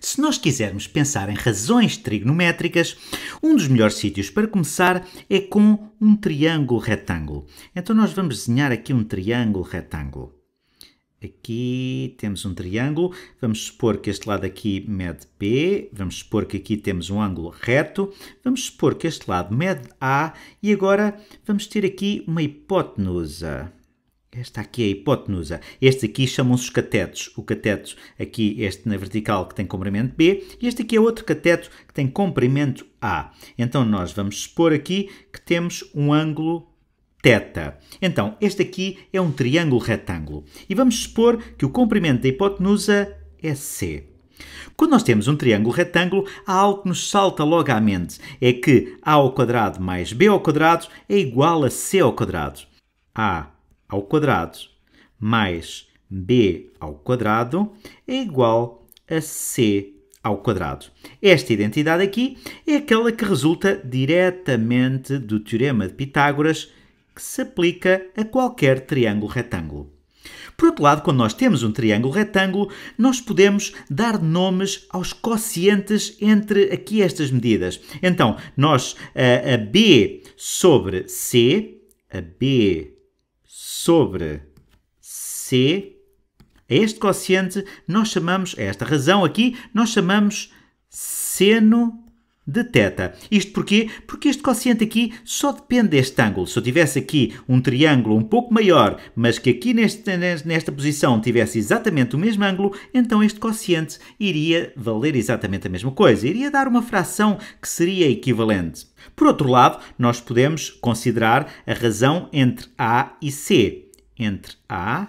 se nós quisermos pensar em razões trigonométricas, um dos melhores sítios para começar é com um triângulo retângulo. Então nós vamos desenhar aqui um triângulo retângulo. Aqui temos um triângulo, vamos supor que este lado aqui mede P, vamos supor que aqui temos um ângulo reto, vamos supor que este lado mede A e agora vamos ter aqui uma hipotenusa. Esta aqui é a hipotenusa. Estes aqui chamam-se os catetos. O cateto aqui, este na vertical, que tem comprimento B, e este aqui é outro cateto que tem comprimento A. Então, nós vamos supor aqui que temos um ângulo teta. Então, este aqui é um triângulo retângulo. E vamos supor que o comprimento da hipotenusa é C. Quando nós temos um triângulo retângulo, há algo que nos salta logo à mente. É que A ao quadrado mais B ao quadrado é igual a C ao quadrado. A ao quadrado mais b ao quadrado é igual a c ao quadrado. Esta identidade aqui é aquela que resulta diretamente do teorema de Pitágoras que se aplica a qualquer triângulo retângulo. Por outro lado, quando nós temos um triângulo retângulo, nós podemos dar nomes aos quocientes entre aqui estas medidas. Então, nós a, eh, a b sobre c, a b sobre C. A este quociente nós chamamos, a é esta razão aqui, nós chamamos seno de θ. Isto porquê? Porque este quociente aqui só depende deste ângulo. Se eu tivesse aqui um triângulo um pouco maior, mas que aqui neste, nesta posição tivesse exatamente o mesmo ângulo, então este quociente iria valer exatamente a mesma coisa. Iria dar uma fração que seria equivalente. Por outro lado, nós podemos considerar a razão entre A e C. Entre A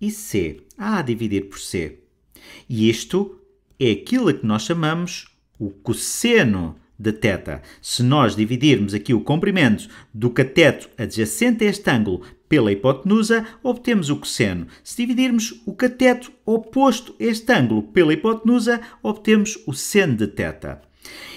e C. A a dividir por C. E isto é aquilo a que nós chamamos o cosseno de θ. Se nós dividirmos aqui o comprimento do cateto adjacente a este ângulo pela hipotenusa, obtemos o cosseno. Se dividirmos o cateto oposto a este ângulo pela hipotenusa, obtemos o seno de θ.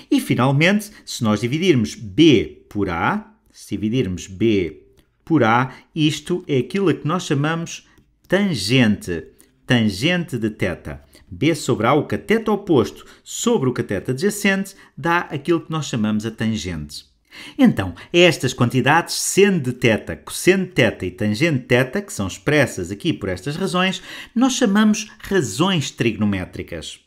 E, finalmente, se nós dividirmos B por A, se dividirmos B por A, isto é aquilo a que nós chamamos tangente tangente de θ. B sobre A, o cateta oposto sobre o cateta adjacente, dá aquilo que nós chamamos a tangente. Então, é estas quantidades, sendo de teta, cosseno de teta e tangente teta, que são expressas aqui por estas razões, nós chamamos razões trigonométricas.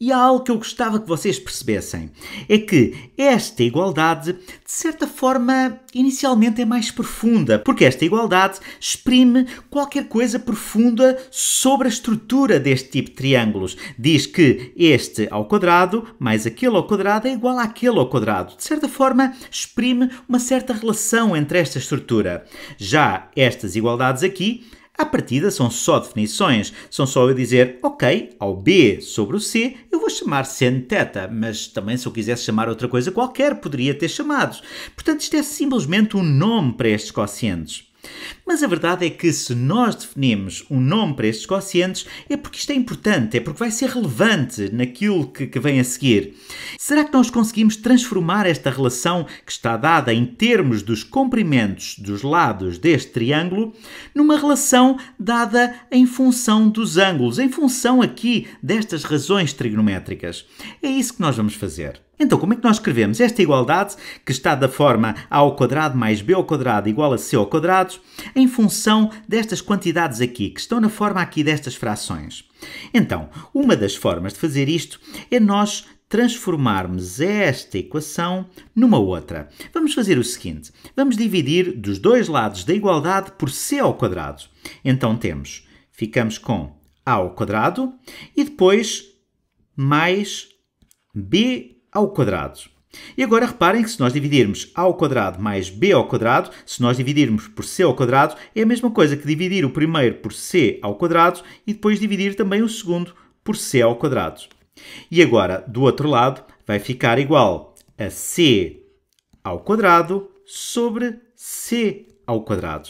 E há algo que eu gostava que vocês percebessem: é que esta igualdade, de certa forma, inicialmente é mais profunda, porque esta igualdade exprime qualquer coisa profunda sobre a estrutura deste tipo de triângulos. Diz que este ao quadrado mais aquele ao quadrado é igual àquele ao quadrado. De certa forma, exprime uma certa relação entre esta estrutura. Já estas igualdades aqui à partida são só definições, são só eu dizer ok ao B sobre o C, eu vou chamar sen mas também se eu quisesse chamar outra coisa qualquer poderia ter chamado. Portanto, isto é simplesmente um nome para estes quocientes. Mas a verdade é que se nós definimos um nome para estes quocientes, é porque isto é importante, é porque vai ser relevante naquilo que, que vem a seguir. Será que nós conseguimos transformar esta relação que está dada em termos dos comprimentos dos lados deste triângulo numa relação dada em função dos ângulos, em função aqui destas razões trigonométricas? É isso que nós vamos fazer. Então, como é que nós escrevemos esta igualdade, que está da forma a ao quadrado mais b ao quadrado igual a c ao quadrado, em função destas quantidades aqui, que estão na forma aqui destas frações? Então, uma das formas de fazer isto é nós transformarmos esta equação numa outra. Vamos fazer o seguinte, vamos dividir dos dois lados da igualdade por c ao quadrado. Então temos, ficamos com a ao quadrado e depois mais b ao quadrado. E agora reparem que se nós dividirmos a ao quadrado mais b ao quadrado, se nós dividirmos por c ao quadrado, é a mesma coisa que dividir o primeiro por c ao quadrado e depois dividir também o segundo por c ao quadrado. E agora, do outro lado, vai ficar igual a c ao quadrado sobre c ao quadrado.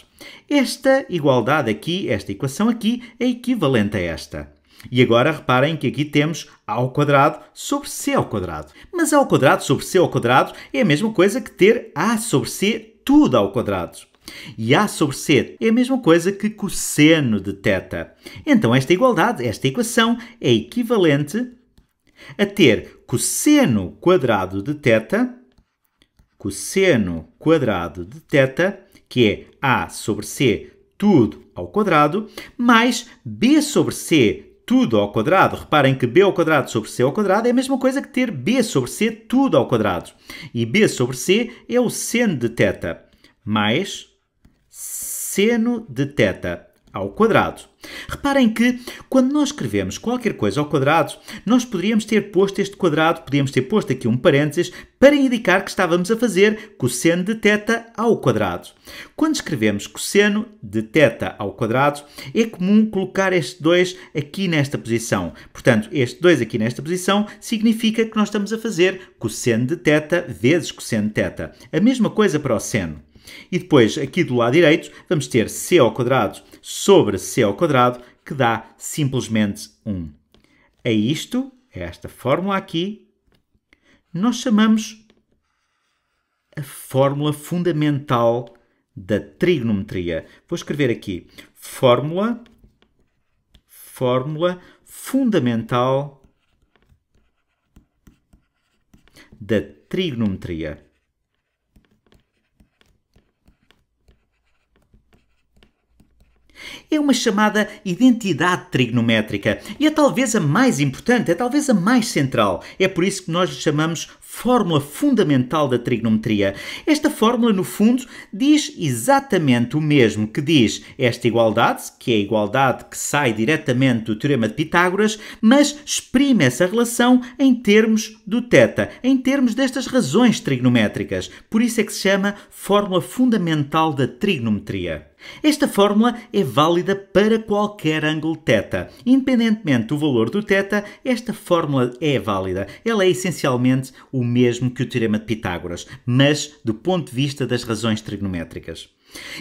Esta igualdade aqui, esta equação aqui, é equivalente a esta. E agora reparem que aqui temos a ao quadrado sobre c ao quadrado. Mas a ao quadrado sobre c ao quadrado é a mesma coisa que ter a sobre c tudo ao quadrado. E a sobre c é a mesma coisa que cosseno de θ. Então esta igualdade, esta equação, é equivalente a ter cosseno quadrado de θ, cosseno quadrado de θ, que é a sobre c tudo ao quadrado, mais b sobre c tudo ao quadrado. Reparem que b ao quadrado sobre c ao quadrado é a mesma coisa que ter b sobre c tudo ao quadrado. E b sobre c é o seno de θ mais seno de θ ao quadrado. Reparem que quando nós escrevemos qualquer coisa ao quadrado, nós poderíamos ter posto este quadrado, podíamos ter posto aqui um parênteses para indicar que estávamos a fazer cosseno de teta ao quadrado. Quando escrevemos cosseno de teta ao quadrado, é comum colocar este 2 aqui nesta posição. Portanto, este 2 aqui nesta posição significa que nós estamos a fazer cosseno de teta vezes cosseno de teta. A mesma coisa para o seno. E depois, aqui do lado direito, vamos ter c ao quadrado sobre c ao quadrado, que dá simplesmente 1. A é isto, a é esta fórmula aqui, nós chamamos a fórmula fundamental da trigonometria. Vou escrever aqui fórmula fórmula fundamental da trigonometria. é uma chamada identidade trigonométrica e é talvez a mais importante, é talvez a mais central. É por isso que nós lhe chamamos fórmula fundamental da trigonometria. Esta fórmula, no fundo, diz exatamente o mesmo que diz esta igualdade, que é a igualdade que sai diretamente do Teorema de Pitágoras, mas exprime essa relação em termos do θ, em termos destas razões trigonométricas. Por isso é que se chama fórmula fundamental da trigonometria. Esta fórmula é válida para qualquer ângulo θ. Independentemente do valor do θ, esta fórmula é válida. Ela é essencialmente o o mesmo que o teorema de Pitágoras, mas do ponto de vista das razões trigonométricas.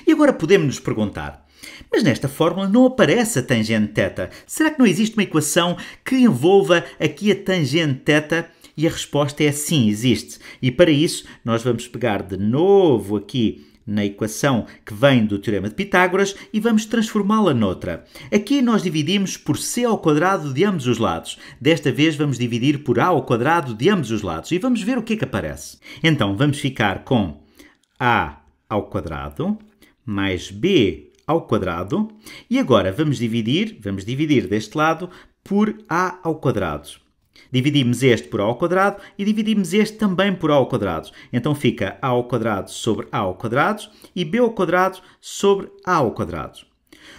E agora podemos nos perguntar: mas nesta fórmula não aparece a tangente θ. Será que não existe uma equação que envolva aqui a tangente θ? E a resposta é sim, existe. E para isso, nós vamos pegar de novo aqui na equação que vem do Teorema de Pitágoras e vamos transformá-la noutra. Aqui nós dividimos por c ao quadrado de ambos os lados. Desta vez vamos dividir por a ao quadrado de ambos os lados e vamos ver o que é que aparece. Então vamos ficar com a ao quadrado mais b ao quadrado e agora vamos dividir, vamos dividir deste lado por a ao quadrado. Dividimos este por a ao quadrado e dividimos este também por a ao quadrado. Então fica a ao quadrado sobre a ao quadrado e b ao quadrado sobre a ao quadrado.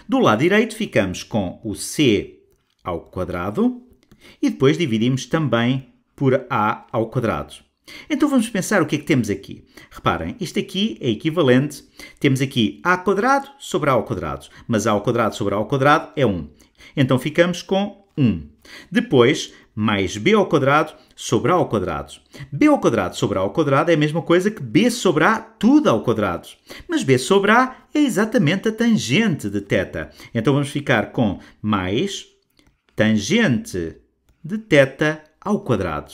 Do lado direito ficamos com o c ao quadrado e depois dividimos também por a ao quadrado. Então vamos pensar o que é que temos aqui. Reparem, isto aqui é equivalente. Temos aqui a ao quadrado sobre a ao quadrado, mas a ao quadrado sobre a ao quadrado é 1. Então ficamos com 1. Depois, mais b ao quadrado sobre a ao quadrado. b ao quadrado sobre a ao quadrado é a mesma coisa que b sobre a tudo ao quadrado. Mas b sobre a é exatamente a tangente de θ. Então vamos ficar com mais tangente de θ ao quadrado.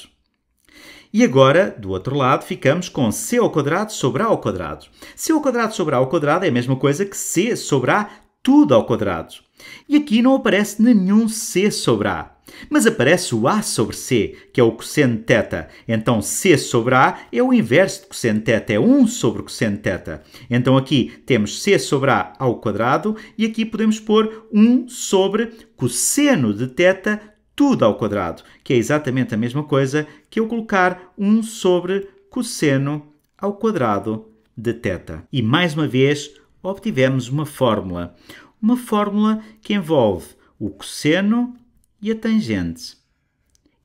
E agora, do outro lado, ficamos com c ao quadrado sobre a ao quadrado. c ao quadrado sobre a ao quadrado é a mesma coisa que c sobre a tudo ao quadrado. E aqui não aparece nenhum C sobre A. Mas aparece o A sobre C, que é o cosseno de θ. Então C sobre A é o inverso de cosseno de θ, é 1 sobre cosseno de θ. Então aqui temos C sobre A ao quadrado e aqui podemos pôr 1 sobre cosseno de θ tudo ao quadrado, que é exatamente a mesma coisa que eu colocar 1 sobre cosseno ao quadrado de θ. E mais uma vez obtivemos uma fórmula uma fórmula que envolve o cosseno e a tangente.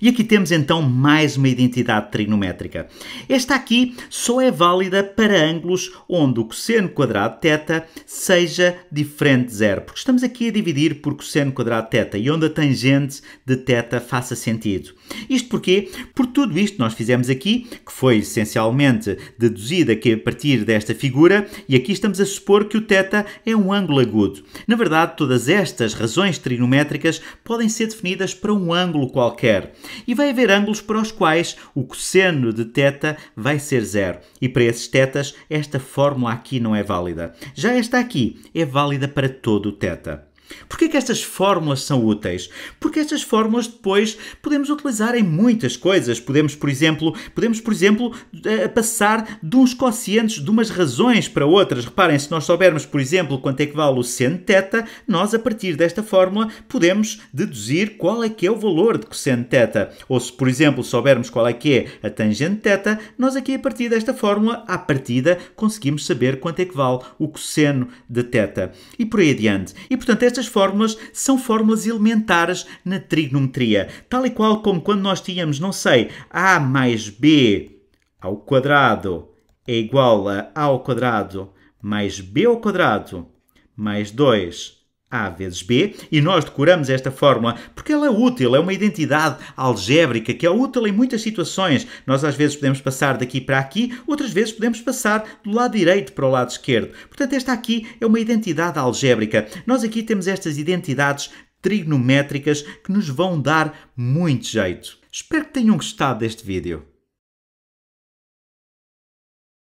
E aqui temos então mais uma identidade trigonométrica. Esta aqui só é válida para ângulos onde o cosseno quadrado teta seja diferente de zero, porque estamos aqui a dividir por cosseno quadrado teta e onde a tangente de θ faça sentido. Isto porquê? Por tudo isto nós fizemos aqui, que foi essencialmente deduzida que a partir desta figura, e aqui estamos a supor que o θ é um ângulo agudo. Na verdade, todas estas razões trigonométricas podem ser definidas para um ângulo qualquer. E vai haver ângulos para os quais o cosseno de θ vai ser zero. E para esses tetas, esta fórmula aqui não é válida. Já esta aqui é válida para todo o θ. Porquê que estas fórmulas são úteis? Porque estas fórmulas depois podemos utilizar em muitas coisas. Podemos, por exemplo, podemos, por exemplo eh, passar de uns quocientes, de umas razões para outras. Reparem, se nós soubermos, por exemplo, quanto é que vale o seno de teta, nós, a partir desta fórmula, podemos deduzir qual é que é o valor de cosseno teta. Ou se, por exemplo, soubermos qual é que é a tangente de teta, nós aqui, a partir desta fórmula, à partida, conseguimos saber quanto é que vale o cosseno de teta. E por aí adiante. E, portanto, estas estas fórmulas são fórmulas elementares na trigonometria, tal e qual como quando nós tínhamos, não sei, a mais b ao quadrado é igual a a ao quadrado mais b ao quadrado mais 2 a vezes B, e nós decoramos esta fórmula porque ela é útil, é uma identidade algébrica que é útil em muitas situações. Nós às vezes podemos passar daqui para aqui, outras vezes podemos passar do lado direito para o lado esquerdo. Portanto, esta aqui é uma identidade algébrica. Nós aqui temos estas identidades trigonométricas que nos vão dar muito jeito. Espero que tenham gostado deste vídeo.